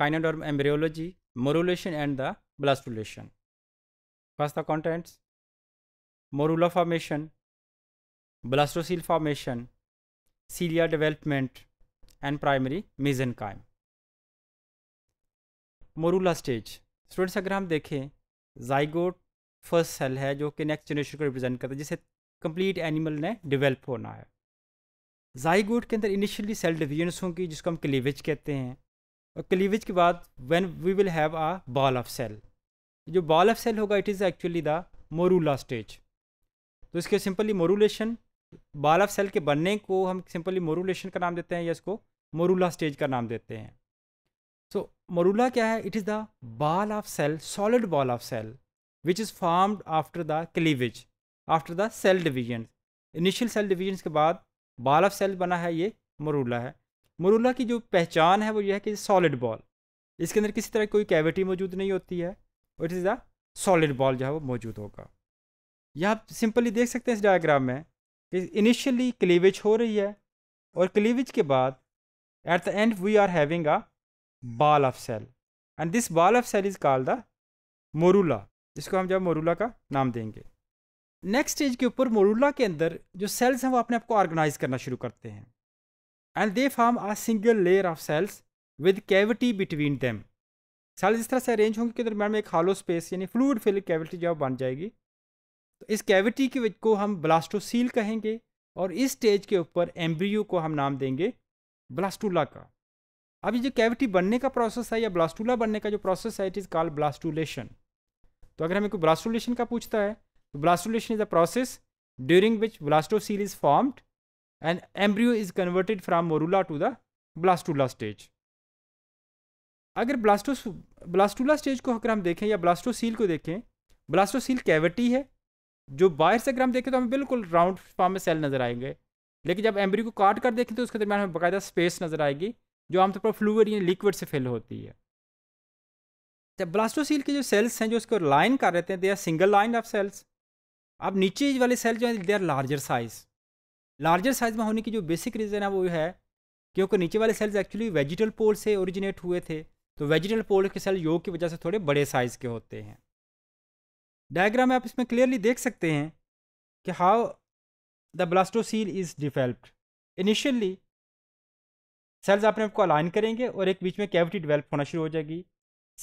kinoderm embryology, morulation and the blastulation. First the contents, morula formation, blastocyst formation, cilia development and primary mesenchyme. morula stage students agar hum dekhe zygote first cell hai jo ki next generation ko represent karta hai jise complete animal ne develop hona hai zygote ke andar initially cell divisions hongi jisko hum cleavage kehte hain और cleavage के बाद when we will have a ball of cell जो ball of cell होगा it is actually the morula stage तो इसके simply morulation ball of cell के बनने को हम सिंपली मोरूलेशन का नाम देते हैं या इसको मोरूला स्टेज का नाम देते हैं सो मोरूला क्या है it is the ball of cell solid ball of cell which is formed after the cleavage after the cell division initial cell division के बाद बॉल ऑफ सेल बना है ये मोरूला है मुरुला की जो पहचान है वो यह है कि सॉलिड बॉल इसके अंदर किसी तरह कोई कैविटी मौजूद नहीं होती है और it is a solid ball जो है वो मौजूद होगा यह आप सिंपली देख सकते हैं इस डायग्राम में कि इनिशियली क्लीवेज हो रही है और क्लीवेज के बाद at the end we are having a ball of cell and this ball of cell is called the morula इसको हम जब मोरूला का नाम देंगे नेक्स्ट स्टेज के ऊपर मोरूला के अंदर जो सेल्स हैं वो अपने आप को ऑर्गेनाइज करना शुरू करते हैं and they form a single layer of cells with cavity between them cells इस तरह से अरेंज होंगे कि दरम्यान में एक हालो स्पेस यानी फ्लूड फिल कैविटी जो बन जाएगी तो इस कैविटी के को हम ब्लास्टोसील कहेंगे और इस स्टेज के ऊपर एम्ब्रियो को हम नाम देंगे ब्लास्टूला का अब ये जो कैविटी बनने का प्रोसेस है या ब्लास्टूला बनने का जो प्रोसेस है इट इज़ कॉल्ड ब्लास्टुलेशन तो अगर हमें कोई ब्लास्टुलेशन का पूछता है तो blastulation is a process during which blastocoel is formed and embryo is converted from morula to the blastula stage अगर ब्लास्टो ब्लास्टूला स्टेज को अगर हम देखें या ब्लास्टोसील को देखें ब्लास्टोसील कैविटी है जो बाहर से अगर हम देखें तो हमें बिल्कुल राउंड फॉर्म में सेल नज़र आएंगे लेकिन जब एम्ब्रियो को काट कर देखें तो उसके दरमियान हमें बाकायदा स्पेस नज़र आएगी जो आमतौर पर फ्लूड या लिक्विड से फिल होती है जब ब्लास्टोसील के जो सेल्स हैं जो उसको लाइन कर रहे हैं they are single line of cells अब नीचे वाले सेल जो हैं they are larger size larger size में होने की जो बेसिक रीज़न है वो है क्योंकि नीचे वाले सेल्स एक्चुअली वेजिटल पोल से ओरिजिनेट हुए थे तो वेजिटल पोल के सेल योग की वजह से थोड़े बड़े साइज़ के होते हैं डायग्राम आप इसमें क्लियरली देख सकते हैं कि how the blastocoel is developed initially cells अपने आपको अलाइन करेंगे और एक बीच में कैविटी डिवेल्प होना शुरू हो जाएगी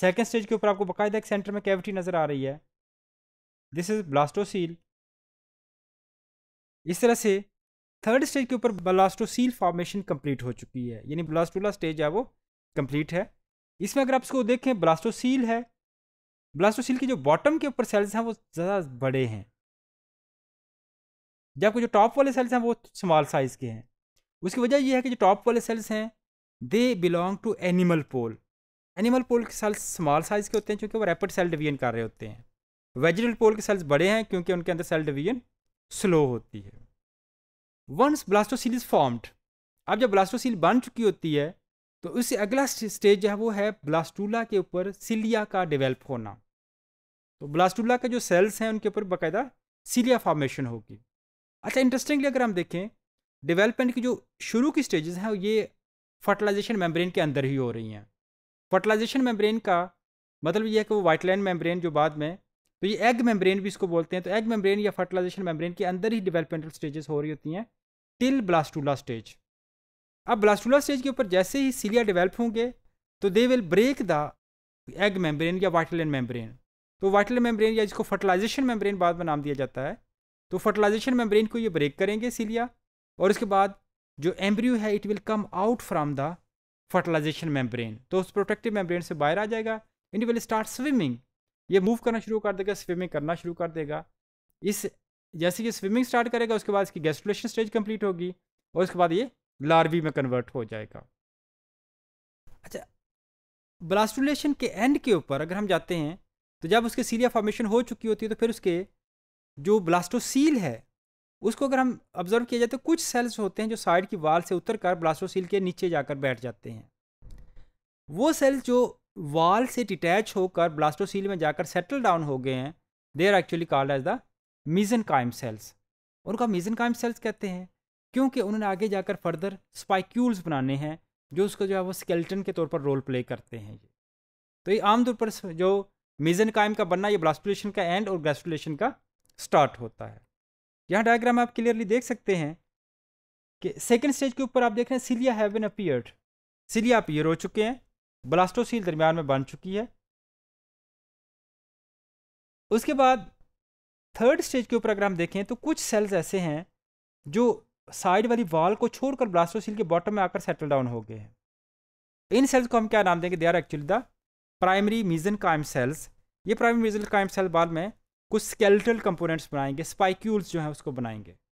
सेकेंड स्टेज के ऊपर आपको बाकायदा एक सेंटर में कैविटी नज़र आ रही है दिस इज़ ब्लास्टोसील इस तरह से थर्ड स्टेज के ऊपर ब्लास्टोसील फॉर्मेशन कंप्लीट हो चुकी है यानी ब्लास्टोला स्टेज है वो कंप्लीट है इसमें अगर आप इसको देखें ब्लास्टोसील है ब्लास्टोसील के जो बॉटम के ऊपर सेल्स हैं वो ज़्यादा बड़े हैं जबकि जो टॉप वाले सेल्स हैं वो स्मॉल साइज़ के हैं उसकी वजह यह है कि जो टॉप वाले सेल्स हैं they belong to animal pole animal pole के सेल्स स्मॉल साइज़ के होते हैं क्योंकि वो रैपिड सेल डिवीजन कर रहे होते हैं वेजिटल पोल के सेल्स बड़े हैं क्योंकि उनके अंदर सेल डिवीजन स्लो होती है वंस ब्लास्टोसील इज फॉर्म्ड अब जब ब्लास्टोसील बन चुकी होती है तो उससे अगला स्टेज जो है वो है ब्लास्टूला के ऊपर सिलिया का डेवलप होना तो ब्लास्टूला के जो सेल्स हैं उनके ऊपर बाकायदा सिलिया फॉर्मेशन होगी अच्छा इंटरेस्टिंगली अगर हम देखें डेवलपमेंट की जो शुरू की स्टेजेस हैं ये फर्टिलाइजेशन मेम्ब्रेन के अंदर ही हो रही हैं फर्टिलाइजेशन मेम्ब्रेन का मतलब ये है कि वो वाइटलाइन मेम्ब्रेन जो बाद में तो ये एग मेम्ब्रेन भी इसको बोलते हैं तो एग मेम्ब्रेन या फर्टिलाइजेशन मेम्ब्रेन के अंदर ही डेवलपमेंटल स्टेजेस हो रही होती हैं टिल ब्लास्टूला स्टेज अब ब्लास्टूला स्टेज के ऊपर जैसे ही सीलिया डेवलप होंगे तो they will break the egg membrane या वाइटलिन मेम्ब्रेन तो वाइटल मेम्ब्रेन या जिसको फर्टिलाइजेशन मेम्ब्रेन बाद में नाम दिया जाता है तो फर्टिलाइजेशन मेम्ब्रेन को ये ब्रेक करेंगे सीलिया और इसके बाद जो एम्ब्रियो है it will come out from the fertilization membrane तो उस प्रोटेक्टिव मेम्ब्रेन से बाहर आ जाएगा एंड विल स्टार्ट स्विमिंग ये मूव करना शुरू कर देगा स्विमिंग करना शुरू कर देगा इस जैसे कि स्विमिंग स्टार्ट करेगा उसके बाद इसकी गेस्टुलेशन स्टेज कंप्लीट होगी और उसके बाद ये लार्वी में कन्वर्ट हो जाएगा अच्छा ब्लास्टुलेशन के एंड के ऊपर अगर हम जाते हैं तो जब उसके सीलिया फॉर्मेशन हो चुकी होती है तो फिर उसके जो ब्लास्टोसील है उसको अगर हम ऑब्जर्व किया जाए तो कुछ सेल्स होते हैं जो साइड की वाल से उतर कर ब्लास्टोसील के नीचे जाकर बैठ जाते हैं वो सेल जो वाल से डिटैच होकर ब्लास्टोसील में जाकर सेटल डाउन हो गए हैं they are actually called as the mesenchyme cells उनका मीजन काइम सेल्स कहते हैं क्योंकि उन्होंने आगे जाकर फर्दर स्पाइक्यूल्स बनाने हैं जो उसको जो है वो स्केल्टन के तौर पर रोल प्ले करते हैं ये तो ये आमतौर पर जो मीजन कायम का बनना ये ब्लास्टुलेशन का एंड और ग्रेस्टुलेशन का स्टार्ट होता है यहाँ डायग्राम आप क्लियरली देख सकते हैं कि सेकेंड स्टेज के ऊपर आप देख रहे हैं cilia been appeared cilia appear हो चुके हैं ब्लास्टोसील दरमियान में बन चुकी है उसके बाद थर्ड स्टेज के ऊपर अगर हम देखें तो कुछ सेल्स ऐसे हैं जो साइड वाली वॉल को छोड़कर ब्लास्टोसील के बॉटम में आकर सेटल डाउन हो गए हैं इन सेल्स को हम क्या नाम देंगे they are actually the primary mesenchyme cells ये प्राइमरी मीजन कायम सेल बाद में कुछ स्केलेटल कंपोनेंट्स बनाएंगे स्पाइक्यूल्स जो हैं उसको बनाएंगे